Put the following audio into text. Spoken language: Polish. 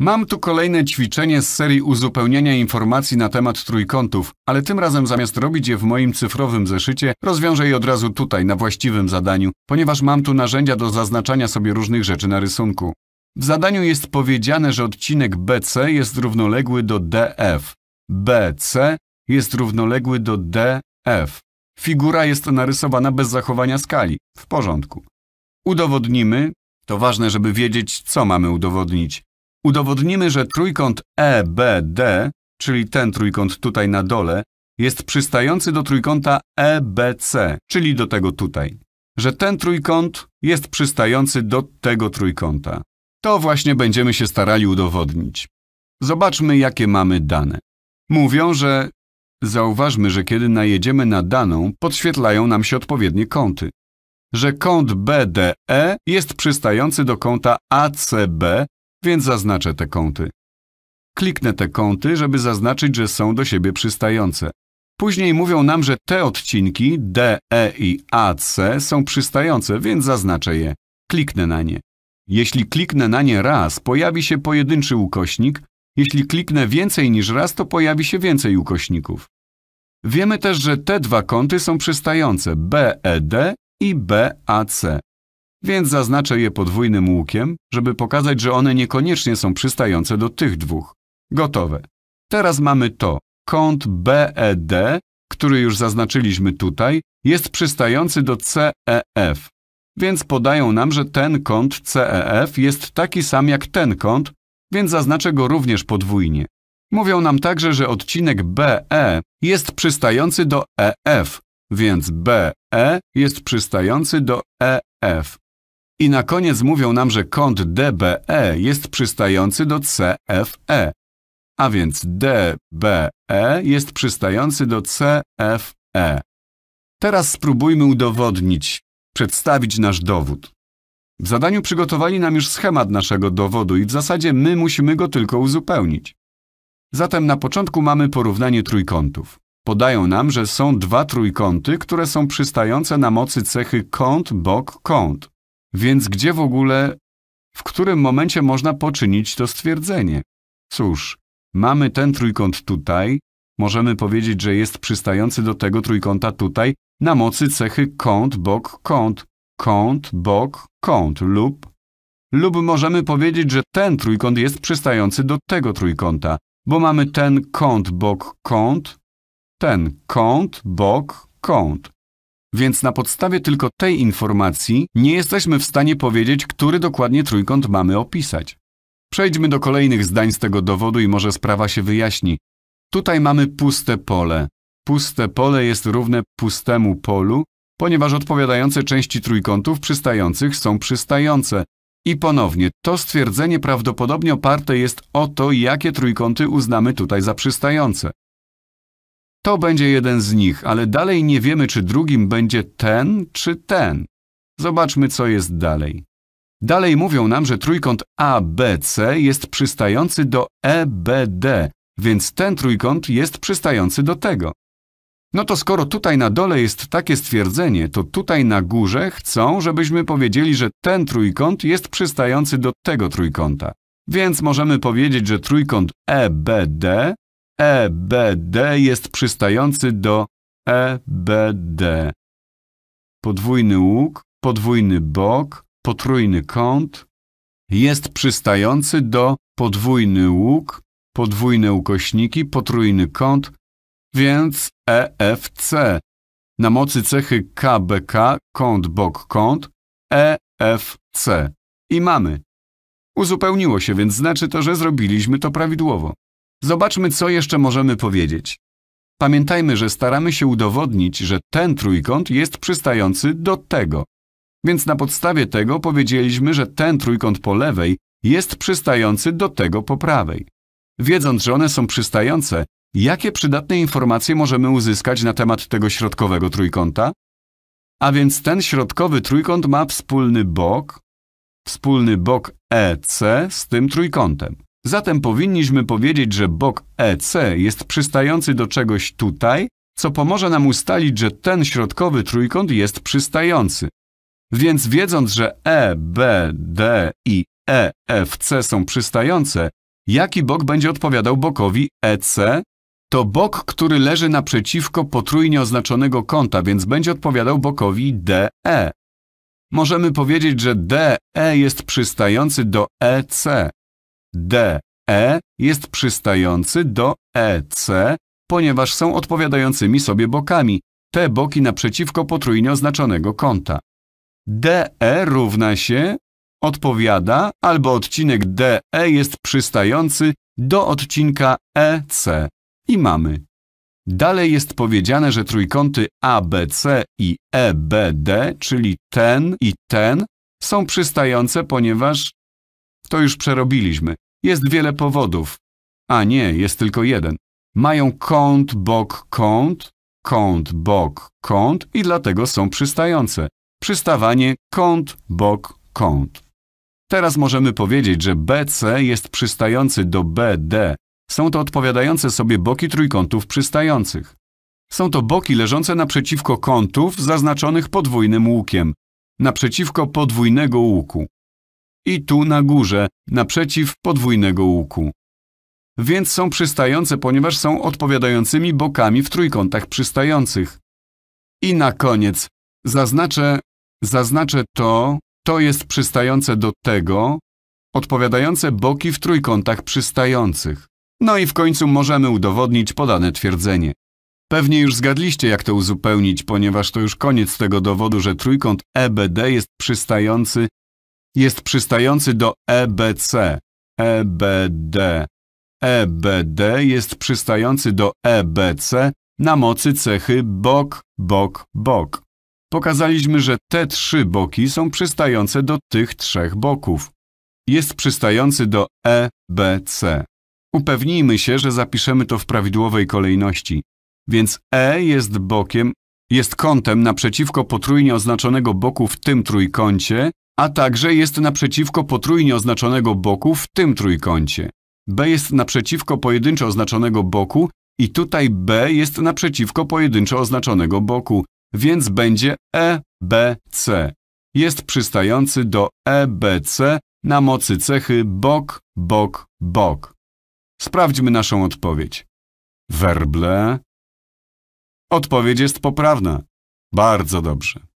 Mam tu kolejne ćwiczenie z serii uzupełniania informacji na temat trójkątów, ale tym razem zamiast robić je w moim cyfrowym zeszycie, rozwiążę je od razu tutaj, na właściwym zadaniu, ponieważ mam tu narzędzia do zaznaczania sobie różnych rzeczy na rysunku. W zadaniu jest powiedziane, że odcinek BC jest równoległy do DF. BC jest równoległy do DF. Figura jest narysowana bez zachowania skali. W porządku. Udowodnimy, to ważne, żeby wiedzieć, co mamy udowodnić. Udowodnimy, że trójkąt EBD, czyli ten trójkąt tutaj na dole, jest przystający do trójkąta EBC, czyli do tego tutaj. Że ten trójkąt jest przystający do tego trójkąta. To właśnie będziemy się starali udowodnić. Zobaczmy, jakie mamy dane. Mówią, że... Zauważmy, że kiedy najedziemy na daną, podświetlają nam się odpowiednie kąty. Że kąt BDE jest przystający do kąta ACB, więc zaznaczę te kąty. Kliknę te kąty, żeby zaznaczyć, że są do siebie przystające. Później mówią nam, że te odcinki D, E i AC są przystające, więc zaznaczę je. Kliknę na nie. Jeśli kliknę na nie raz, pojawi się pojedynczy ukośnik. Jeśli kliknę więcej niż raz, to pojawi się więcej ukośników. Wiemy też, że te dwa kąty są przystające BED i BAC więc zaznaczę je podwójnym łukiem, żeby pokazać, że one niekoniecznie są przystające do tych dwóch. Gotowe. Teraz mamy to. Kąt BED, który już zaznaczyliśmy tutaj, jest przystający do CEF. Więc podają nam, że ten kąt CEF jest taki sam jak ten kąt, więc zaznaczę go również podwójnie. Mówią nam także, że odcinek BE jest przystający do EF, więc BE jest przystający do EF. I na koniec mówią nam, że kąt DBE jest przystający do CFE, a więc DBE jest przystający do CFE. Teraz spróbujmy udowodnić, przedstawić nasz dowód. W zadaniu przygotowali nam już schemat naszego dowodu i w zasadzie my musimy go tylko uzupełnić. Zatem na początku mamy porównanie trójkątów. Podają nam, że są dwa trójkąty, które są przystające na mocy cechy kąt, bok, kąt. Więc gdzie w ogóle, w którym momencie można poczynić to stwierdzenie? Cóż, mamy ten trójkąt tutaj, możemy powiedzieć, że jest przystający do tego trójkąta tutaj na mocy cechy kąt, bok, kąt, kąt, bok, kąt lub lub możemy powiedzieć, że ten trójkąt jest przystający do tego trójkąta, bo mamy ten kąt, bok, kąt, ten kąt, bok, kąt więc na podstawie tylko tej informacji nie jesteśmy w stanie powiedzieć, który dokładnie trójkąt mamy opisać. Przejdźmy do kolejnych zdań z tego dowodu i może sprawa się wyjaśni. Tutaj mamy puste pole. Puste pole jest równe pustemu polu, ponieważ odpowiadające części trójkątów przystających są przystające. I ponownie, to stwierdzenie prawdopodobnie oparte jest o to, jakie trójkąty uznamy tutaj za przystające. To będzie jeden z nich, ale dalej nie wiemy, czy drugim będzie ten czy ten. Zobaczmy, co jest dalej. Dalej mówią nam, że trójkąt ABC jest przystający do EBD, więc ten trójkąt jest przystający do tego. No to skoro tutaj na dole jest takie stwierdzenie, to tutaj na górze chcą, żebyśmy powiedzieli, że ten trójkąt jest przystający do tego trójkąta. Więc możemy powiedzieć, że trójkąt EBD EBD jest przystający do EBD. Podwójny łuk, podwójny bok, potrójny kąt jest przystający do podwójny łuk, podwójne ukośniki, potrójny kąt, więc EFC. Na mocy cechy KBK, kąt, bok, kąt, EFC. I mamy. Uzupełniło się, więc znaczy to, że zrobiliśmy to prawidłowo. Zobaczmy, co jeszcze możemy powiedzieć. Pamiętajmy, że staramy się udowodnić, że ten trójkąt jest przystający do tego. Więc na podstawie tego powiedzieliśmy, że ten trójkąt po lewej jest przystający do tego po prawej. Wiedząc, że one są przystające, jakie przydatne informacje możemy uzyskać na temat tego środkowego trójkąta? A więc ten środkowy trójkąt ma wspólny bok, wspólny bok EC z tym trójkątem. Zatem powinniśmy powiedzieć, że bok EC jest przystający do czegoś tutaj, co pomoże nam ustalić, że ten środkowy trójkąt jest przystający. Więc wiedząc, że E, B, D i E, F, C są przystające, jaki bok będzie odpowiadał bokowi EC? To bok, który leży naprzeciwko potrójnie oznaczonego kąta, więc będzie odpowiadał bokowi DE. Możemy powiedzieć, że DE jest przystający do EC. DE jest przystający do EC, ponieważ są odpowiadającymi sobie bokami, te boki naprzeciwko potrójnie oznaczonego kąta. DE równa się, odpowiada, albo odcinek DE jest przystający do odcinka EC. I mamy. Dalej jest powiedziane, że trójkąty ABC i EBD, czyli ten i ten, są przystające, ponieważ... To już przerobiliśmy. Jest wiele powodów. A nie, jest tylko jeden. Mają kąt, bok, kąt, kąt, bok, kąt i dlatego są przystające. Przystawanie kąt, bok, kąt. Teraz możemy powiedzieć, że BC jest przystający do BD. Są to odpowiadające sobie boki trójkątów przystających. Są to boki leżące naprzeciwko kątów zaznaczonych podwójnym łukiem, naprzeciwko podwójnego łuku i tu na górze, naprzeciw podwójnego łuku. Więc są przystające, ponieważ są odpowiadającymi bokami w trójkątach przystających. I na koniec zaznaczę, zaznaczę to, to jest przystające do tego, odpowiadające boki w trójkątach przystających. No i w końcu możemy udowodnić podane twierdzenie. Pewnie już zgadliście, jak to uzupełnić, ponieważ to już koniec tego dowodu, że trójkąt EBD jest przystający jest przystający do EBC, EBD. EBD jest przystający do EBC na mocy cechy bok, bok, bok. Pokazaliśmy, że te trzy boki są przystające do tych trzech boków. Jest przystający do EBC. Upewnijmy się, że zapiszemy to w prawidłowej kolejności. Więc E jest bokiem, jest kątem naprzeciwko potrójnie oznaczonego boku w tym trójkącie a także jest naprzeciwko potrójnie oznaczonego boku w tym trójkącie. B jest naprzeciwko pojedynczo oznaczonego boku i tutaj B jest naprzeciwko pojedynczo oznaczonego boku, więc będzie EBC. Jest przystający do EBC na mocy cechy bok, bok, bok. Sprawdźmy naszą odpowiedź. Werble. Odpowiedź jest poprawna. Bardzo dobrze.